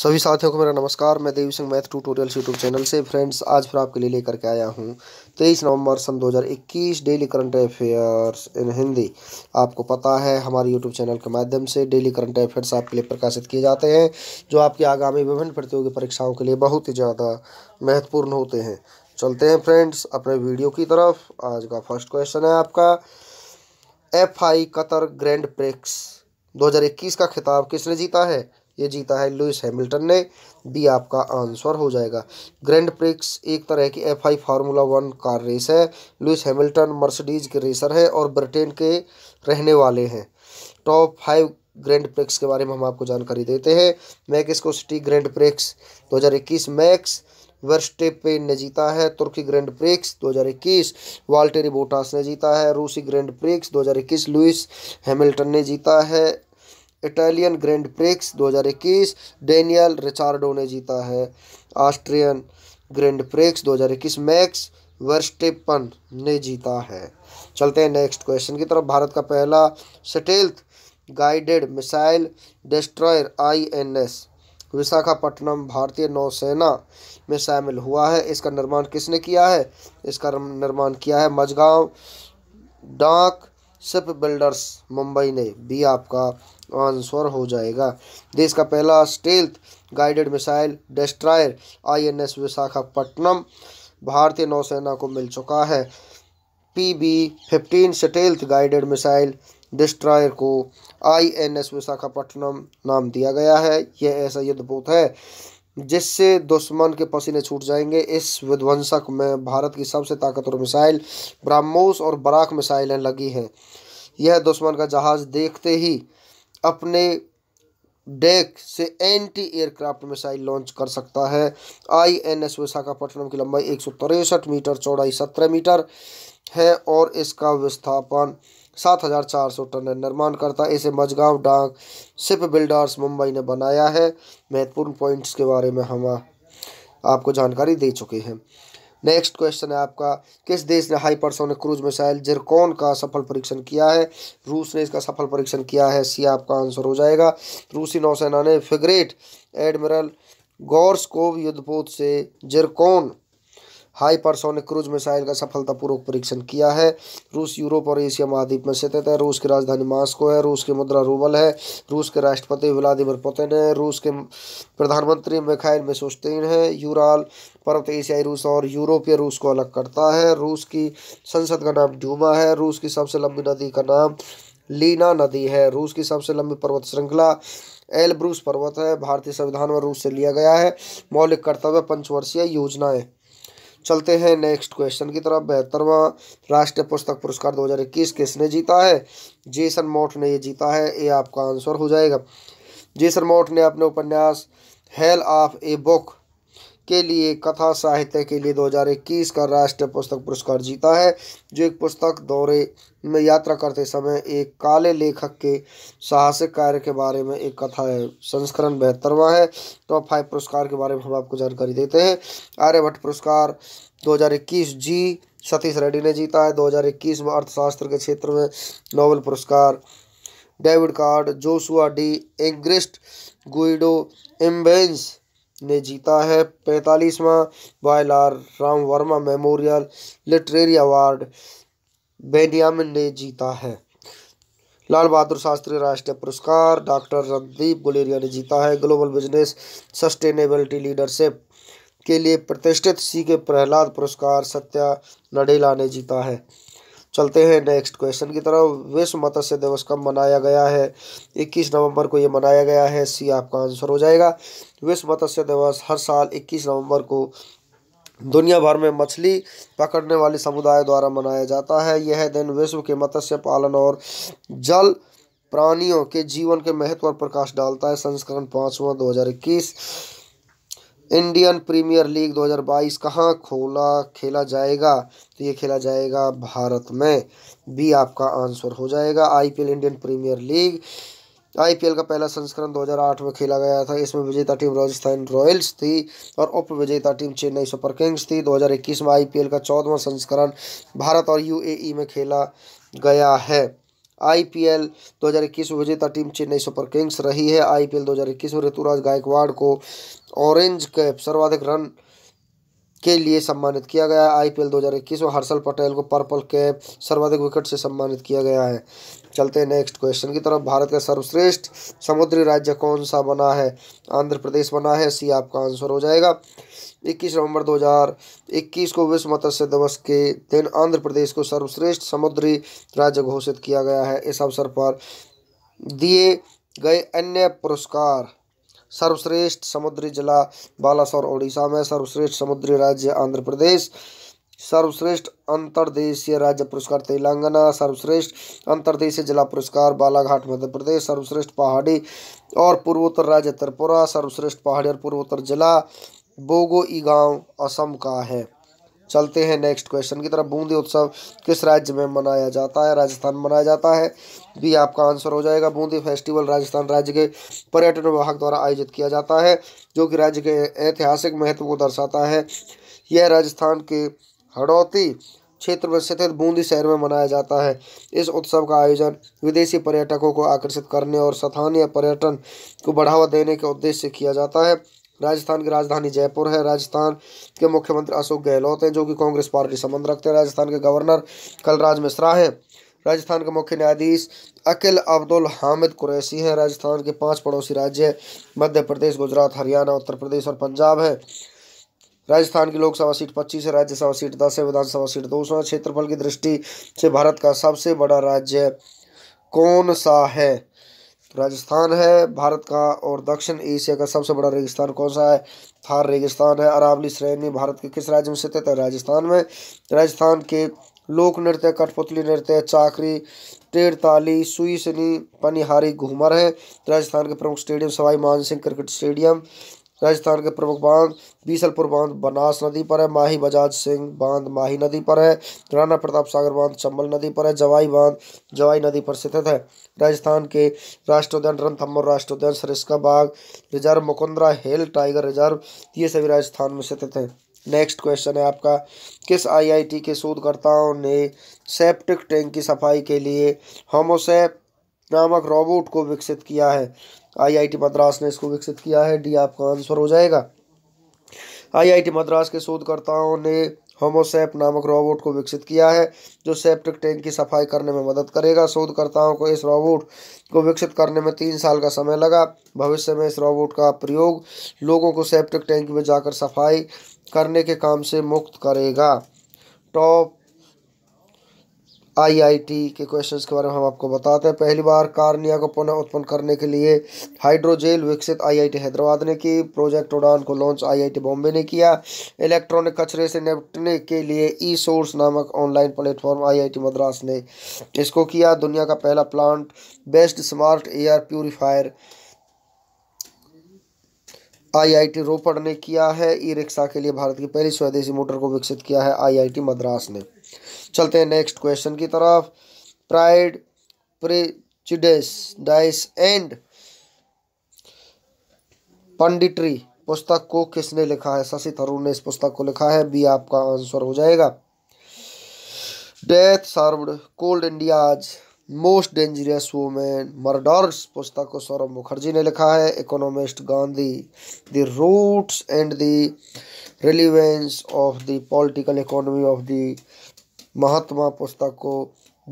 सभी साथियों को मेरा नमस्कार मैं Devi Singh math tutorials YouTube channel से फ्रेंड्स आज फिर आपके लिए लेकर के आया हूँ तेईस नवंबर सन 2021 daily current affairs in Hindi आपको पता है हमारे यूट्यूब चैनल के माध्यम से डेली करंट अफेयर्स आपके लिए प्रकाशित किए जाते हैं जो आपकी आगामी विभिन्न प्रतियोगी परीक्षाओं के लिए बहुत ही ज़्यादा महत्वपूर्ण होते हैं चलते हैं फ्रेंड्स अपने वीडियो की तरफ आज का फर्स्ट क्वेश्चन है आपका F I Qatar grand prix 2021 का खिताब किसने जीता है ये जीता है लुइस हैमिल्टन ने बी आपका आंसर हो जाएगा ग्रैंड प्रिक्स एक तरह की F I formula one car race है लुइस हैमिल्टन मर्सिडीज के रेसर हैं और ब्रिटेन के रहने वाले हैं टॉप फाइव ग्रैंड प्रिक्स के बारे में हम आपको जानकारी देते हैं Mexico city grand prix 2021 Max Verstappen ने जीता है तुर्की ग्रैंड प्रिक्स 2021 वाल्टेरी बोटास ने जीता है रूसी ग्रैंड प्रिक्स 2021 लुइस हैमिल्टन ने जीता है Italian grand prix 2021 Daniel Ricciardo ने जीता है Austrian grand prix 2021 Max Verstappen ने जीता है चलते हैं नेक्स्ट क्वेश्चन की तरफ भारत का पहला stealth guided missile destroyer INS Visakhapatnam भारतीय नौसेना में शामिल हुआ है इसका निर्माण किसने किया है इसका निर्माण किया है मजगांव डाक शिप बिल्डर्स मुंबई ने भी आपका आंसर हो जाएगा देश का पहला stealth guided missile destroyer INS Visakhapatnam भारतीय नौसेना को मिल चुका है P B fifteen stealth guided missile destroyer को आई एन एस विशाखापट्टनम नाम दिया गया है यह ऐसा युद्धपोत है जिससे दुश्मन के पसीने छूट जाएंगे इस विध्वंसक में भारत की सबसे ताकतवर मिसाइल ब्राह्मोस और बराक मिसाइलें लगी हैं यह दुश्मन का जहाज़ देखते ही अपने डेक से एंटी एयरक्राफ्ट मिसाइल लॉन्च कर सकता है आई एन एस विशाखापट्टनम की लंबाई एक मीटर चौड़ाई सत्रह मीटर है और इसका विस्थापन सात हज़ार चार सौ टन है निर्माण करता इसे मजगांव डाक शिप बिल्डर्स मुंबई ने बनाया है महत्वपूर्ण पॉइंट्स के बारे में हम आपको जानकारी दे चुके हैं नेक्स्ट क्वेश्चन है आपका किस देश ने हाइपरसोनिक क्रूज मिसाइल जिरकोन का सफल परीक्षण किया है रूस ने इसका सफल परीक्षण किया है सी आपका आंसर हो जाएगा रूसी नौसेना ने फिगरेट एडमिरल गौर्स युद्धपोत से जिरकोन हाइपरसोनिक क्रूज मिसाइल का सफलतापूर्वक परीक्षण किया है रूस यूरोप और एशिया महाद्वीप में स्थित है रूस की राजधानी मास्को है रूस की मुद्रा रूबल है रूस के राष्ट्रपति व्लादिमिर पुतिन है रूस के प्रधानमंत्री मिखाइल मिसोस्तीन है यूराल पर्वत एशियाई रूस और यूरोपीय रूस को अलग करता है रूस की संसद का नाम ड्यूमा है रूस की सबसे लंबी नदी का नाम लीना नदी है रूस की सबसे लंबी पर्वत श्रृंखला एलब्रूस पर्वत है भारतीय संविधान में रूस से लिया गया है मौलिक कर्तव्य पंचवर्षीय योजनाएं चलते हैं नेक्स्ट क्वेश्चन की तरफ बेहतरवा राष्ट्रीय पुस्तक पुरस्कार 2021 किसने जीता है जेसन मोट ने ये जीता है ये आपका आंसर हो जाएगा जेसन मोट ने अपने उपन्यास हेल ऑफ ए बुक के लिए कथा साहित्य के लिए 2021 का राष्ट्रीय पुस्तक पुरस्कार जीता है जो एक पुस्तक दौरे में यात्रा करते समय एक काले लेखक के साहसिक कार्य के बारे में एक कथा है संस्करण बेहतरवा है टॉप फाइव पुरस्कार के बारे में हम आपको जानकारी देते हैं आर्यभट्ट पुरस्कार 2021 जी सतीश रेड्डी ने जीता है 2021 में अर्थशास्त्र के क्षेत्र में नोबेल पुरस्कार David Card Joshua D Angrist Guido Imbens ने जीता है पैंतालीसवां Y Ram Varma memorial literary award Benyamin ने जीता है लाल बहादुर शास्त्री राष्ट्रीय पुरस्कार डॉक्टर रणदीप गुलेरिया ने जीता है ग्लोबल बिजनेस सस्टेनेबिलिटी लीडरशिप के लिए प्रतिष्ठित सी के प्रहलाद पुरस्कार सत्या नडेला ने जीता है चलते हैं नेक्स्ट क्वेश्चन की तरफ विश्व मत्स्य दिवस कब मनाया गया है इक्कीस नवंबर को ये मनाया गया है सी आपका आंसर हो जाएगा विश्व मत्स्य दिवस हर साल इक्कीस नवंबर को दुनिया भर में मछली पकड़ने वाले समुदाय द्वारा मनाया जाता है यह दिन विश्व के मत्स्य पालन और जल प्राणियों के जीवन के महत्व पर प्रकाश डालता है संस्करण पाँचवा दो हज़ार इक्कीस इंडियन प्रीमियर लीग 2022 कहाँ खोला खेला जाएगा तो ये खेला जाएगा भारत में भी आपका आंसर हो जाएगा IPL Indian Premier League IPL का पहला संस्करण 2008 में खेला गया था इसमें विजेता टीम राजस्थान रॉयल्स थी और उप विजेता टीम चेन्नई सुपर किंग्स थी 2021 में आईपीएल का चौदवा संस्करण भारत और यूएई में खेला गया है आईपीएल 2021 में विजेता टीम चेन्नई सुपर किंग्स रही है आईपीएल 2021 में ऋतुराज गायकवाड़ को ऑरेंज कैप सर्वाधिक रन के लिए सम्मानित किया गया है आई पी में हर्षल पटेल को पर्पल कैप सर्वाधिक विकेट से सम्मानित किया गया है चलते हैं नेक्स्ट क्वेश्चन की तरफ भारत का सर्वश्रेष्ठ समुद्री राज्य कौन सा बना है आंध्र प्रदेश बना है सी आपका आंसर हो जाएगा 21 नवंबर 2021 को विश्व मत्स्य दिवस के दिन आंध्र प्रदेश को सर्वश्रेष्ठ समुद्री राज्य घोषित किया गया है इस अवसर पर दिए गए अन्य पुरस्कार सर्वश्रेष्ठ समुद्री जिला बालासोर ओडिशा में सर्वश्रेष्ठ समुद्री राज्य आंध्र प्रदेश सर्वश्रेष्ठ अंतर्देशीय राज्य पुरस्कार तेलंगाना सर्वश्रेष्ठ अंतर्देशीय जिला पुरस्कार बालाघाट मध्य प्रदेश सर्वश्रेष्ठ पहाड़ी और पूर्वोत्तर राज्य त्रिपुरा सर्वश्रेष्ठ पहाड़ी और पूर्वोत्तर जिला बोगो ई गाँव असम का है चलते हैं नेक्स्ट क्वेश्चन की तरफ बूंदी उत्सव किस राज्य में मनाया जाता है राजस्थान में मनाया जाता है भी आपका आंसर हो जाएगा बूंदी फेस्टिवल राजस्थान राज्य के पर्यटन विभाग द्वारा आयोजित किया जाता है जो कि राज्य के ऐतिहासिक महत्व को दर्शाता है यह राजस्थान के हड़ौती क्षेत्र में स्थित बूंदी शहर में मनाया जाता है इस उत्सव का आयोजन विदेशी पर्यटकों को आकर्षित करने और स्थानीय पर्यटन को बढ़ावा देने के उद्देश्य से किया जाता है राजस्थान की राजधानी जयपुर है राजस्थान के मुख्यमंत्री अशोक गहलोत हैं जो कि कांग्रेस पार्टी संबंध रखते हैं राजस्थान के गवर्नर कलराज मिश्रा हैं राजस्थान के मुख्य न्यायाधीश अकिल अब्दुल हामिद कुरैशी हैं राजस्थान के पांच पड़ोसी राज्य मध्य प्रदेश गुजरात हरियाणा उत्तर प्रदेश और पंजाब हैं राजस्थान की लोकसभा सीट 25 है राज्यसभा सीट 10 है विधानसभा सीट दो सौ क्षेत्रफल की दृष्टि से भारत का सबसे बड़ा राज्य कौन सा है राजस्थान है भारत का और दक्षिण एशिया का सबसे बड़ा रेगिस्तान कौन सा है थार रेगिस्तान है अरावली श्रेणी भारत के किस राज्य में स्थित है तो राजस्थान में राजस्थान के लोक नृत्य कठपुतली नृत्य चाकरी टेढ़ सुईसनी पनिहारी घूमर है राजस्थान के प्रमुख स्टेडियम सवाई मान सिंह क्रिकेट स्टेडियम राजस्थान के प्रमुख बांध बीसलपुर बांध बनास नदी पर है माही बजाज सिंह बांध माही नदी पर है राणा प्रताप सागर बांध चंबल नदी पर है जवाई बांध जवाई नदी पर स्थित है राजस्थान के राष्ट्रोद्यान राष्ट्र उद्यान सरिस्का बाग reserve Mukundara hill tiger reserve ये सभी राजस्थान में स्थित हैं नेक्स्ट क्वेश्चन है आपका किस आईआईटी के शोधकर्ताओं ने सेप्टिक टैंक की सफाई के लिए होमोसेप नामक रोबोट को विकसित किया है आईआईटी मद्रास ने इसको विकसित किया है डी आपका आंसर हो जाएगा आईआईटी मद्रास के शोधकर्ताओं ने होमोसेप नामक रोबोट को विकसित किया है जो सेप्टिक टैंक की सफाई करने में मदद करेगा शोधकर्ताओं को इस रोबोट को विकसित करने में तीन साल का समय लगा भविष्य में इस रोबोट का प्रयोग लोगों को सेप्टिक टैंक में जाकर सफाई करने के काम से मुक्त करेगा टॉप आईआईटी के क्वेश्चंस के बारे में हम आपको बताते हैं पहली बार कार्निया को पुनः उत्पन्न करने के लिए हाइड्रोजेल विकसित आईआईटी हैदराबाद ने की प्रोजेक्ट उड़ान को लॉन्च आईआईटी बॉम्बे ने किया इलेक्ट्रॉनिक कचरे से निपटने के लिए ई सोर्स नामक ऑनलाइन प्लेटफॉर्म आईआईटी मद्रास ने इसको किया दुनिया का पहला plant based smart air purifier IIT Ropar ने किया है ई रिक्शा के लिए भारत की पहली स्वदेशी मोटर को विकसित किया है आईआईटी मद्रास ने चलते हैं नेक्स्ट क्वेश्चन की तरफ pride prejudice dice and punditry पुस्तक को किसने लिखा है शशि थरूर ने इस पुस्तक को लिखा है बी आपका आंसर हो जाएगा डेथ सर्वड कोल्ड इंडिया आज मोस्ट डेंजरियस वूमेन मर्डर्स पुस्तक को सौरभ मुखर्जी ने लिखा है economist Gandhi the roots and the relevance of the political economy of the Mahatma पुस्तक को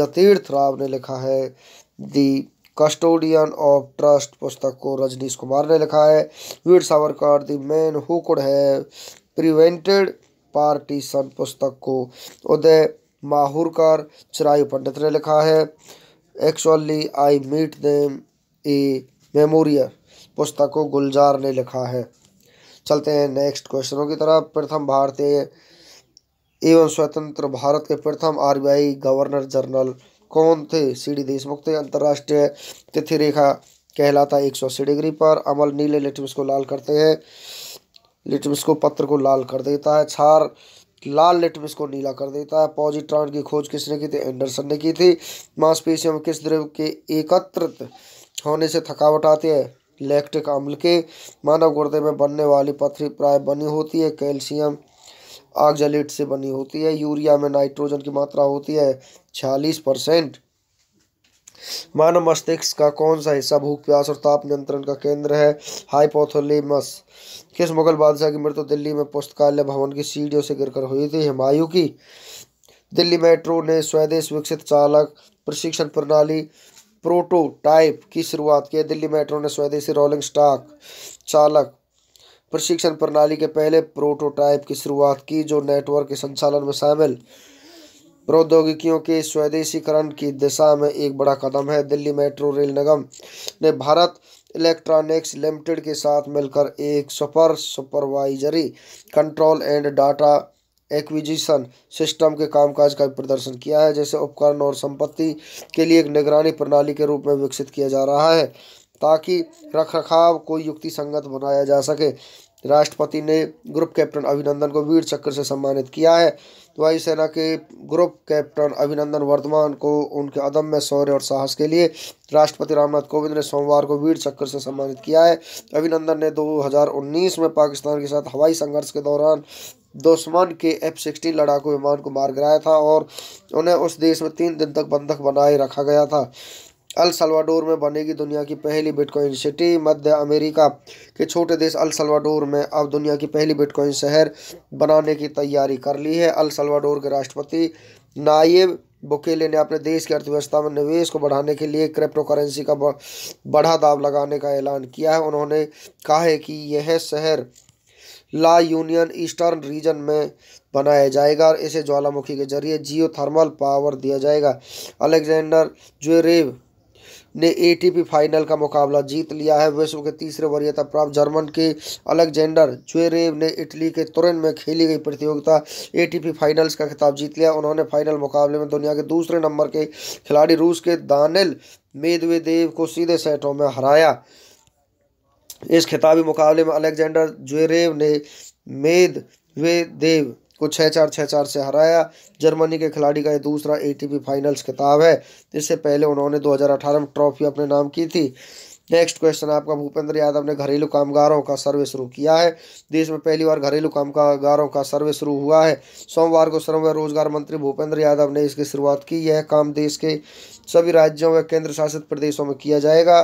जतीर्थ राव ने लिखा है दी कस्टोडियन ऑफ ट्रस्ट पुस्तक को रजनीश कुमार ने लिखा है Veer Savarkar the man who could have prevented partition पुस्तक को उदय माहूरकर चिरायु पंडित ने लिखा है actually I meet them a memorial पुस्तक को गुलजार ने लिखा है चलते हैं नेक्स्ट क्वेश्चनों की तरफ प्रथम भारतीय एवं स्वतंत्र भारत के प्रथम आरबीआई गवर्नर जनरल कौन थे सी डी देशमुख थे अंतर्राष्ट्रीय तिथि रेखा कहलाता है एक सौ अस्सी डिग्री पर अमल नीले लिटमस को लाल करते हैं लिटमस को पत्र को लाल कर देता है छार लाल लिटमस को नीला कर देता है पॉजिट्रॉन की खोज किसने की थी एंडरसन ने की थी मांसपेशियों में किस द्रव्य के एकत्रित होने से थकावट आती है लैक्टिक अम्ल के मानव गुर्दे में बनने वाली पथरी प्राय बनी होती है कैल्शियम आगजलेट से बनी होती है यूरिया में नाइट्रोजन की मात्रा होती है छियालीस परसेंट मानव मस्तिष्क का कौन सा हिस्सा भूख प्यास और ताप नियंत्रण का केंद्र है हाइपोथोलेमस किस मुगल बादशाह की मृत्यु दिल्ली में पुस्तकालय भवन की सीढ़ियों से गिरकर हुई थी हिमायू की दिल्ली मेट्रो ने स्वदेश विकसित चालक प्रशिक्षण प्रणाली प्रोटोटाइप की शुरुआत की दिल्ली मेट्रो ने स्वदेशी रोलिंग स्टॉक चालक प्रशिक्षण प्रणाली के पहले प्रोटोटाइप की शुरुआत की जो नेटवर्क के संचालन में शामिल प्रौद्योगिकियों के स्वदेशीकरण की दिशा में एक बड़ा कदम है दिल्ली मेट्रो रेल निगम ने भारत इलेक्ट्रॉनिक्स लिमिटेड के साथ मिलकर एक super supervisory control and data acquisition system के कामकाज का प्रदर्शन किया है जैसे उपकरण और संपत्ति के लिए एक निगरानी प्रणाली के रूप में विकसित किया जा रहा है ताकि रखरखाव को युक्ति संगत बनाया जा सके राष्ट्रपति ने ग्रुप कैप्टन अभिनंदन को वीर चक्र से सम्मानित किया है वायुसेना के ग्रुप कैप्टन अभिनंदन वर्धमान को उनके अदम्य शौर्य और साहस के लिए राष्ट्रपति रामनाथ कोविंद ने सोमवार को वीर चक्र से सम्मानित किया है अभिनंदन ने 2019 में पाकिस्तान के साथ हवाई संघर्ष के दौरान दुश्मन के एफ सिक्सटीन लड़ाकू विमान को मार गिराया था और उन्हें उस देश में तीन दिन तक बंधक बनाए रखा गया था अल सलवाडोर में बनेगी दुनिया की पहली बिटकॉइन सिटी मध्य अमेरिका के छोटे देश अल सलवाडोर में अब दुनिया की पहली बिटकॉइन शहर बनाने की तैयारी कर ली है अल सलवाडोर के राष्ट्रपति नायब बुकेले ने अपने देश की अर्थव्यवस्था में निवेश को बढ़ाने के लिए क्रिप्टो करेंसी का बढ़ा दाव लगाने का ऐलान किया है उन्होंने कहा है कि यह शहर ला यूनियन ईस्टर्न रीजन में बनाया जाएगा और इसे ज्वालामुखी के जरिए जियो थर्मल पावर दिया जाएगा अलेक्जेंडर ज्वेरेव ने एटीपी फाइनल का मुकाबला जीत लिया है विश्व के तीसरे वरीयता प्राप्त जर्मन के अलेक्जेंडर ज्वेरेव ने इटली के तुरंत में खेली गई प्रतियोगिता एटीपी फाइनल्स का खिताब जीत लिया उन्होंने फाइनल मुकाबले में दुनिया के दूसरे नंबर के खिलाड़ी रूस के दानिल मेदवेदेव को सीधे सेटों में हराया इस खिताबी मुकाबले में अलेक्जेंडर ज्वेरेव ने मेद वे देव को छः चार छः चार से हराया जर्मनी के खिलाड़ी का ये दूसरा एटीपी फाइनल्स खिताब है इससे पहले उन्होंने 2018 में ट्रॉफी अपने नाम की थी नेक्स्ट क्वेश्चन आपका भूपेंद्र यादव ने घरेलू कामगारों का सर्वे शुरू किया है देश में पहली बार घरेलू कामगारों का सर्वे शुरू हुआ है सोमवार को श्रम व रोजगार मंत्री भूपेंद्र यादव ने इसकी शुरुआत की यह काम देश के सभी राज्यों व केंद्र शासित प्रदेशों में किया जाएगा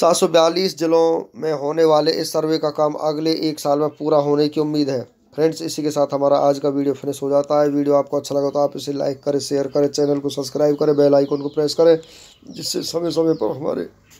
सात सौ बयालीस ज़िलों में होने वाले इस सर्वे का काम अगले एक साल में पूरा होने की उम्मीद है फ्रेंड्स इसी के साथ हमारा आज का वीडियो फिनिश हो जाता है वीडियो आपको अच्छा लगा तो आप इसे लाइक करें शेयर करें चैनल को सब्सक्राइब करें बेल आइकन को प्रेस करें जिससे समय समय पर हमारे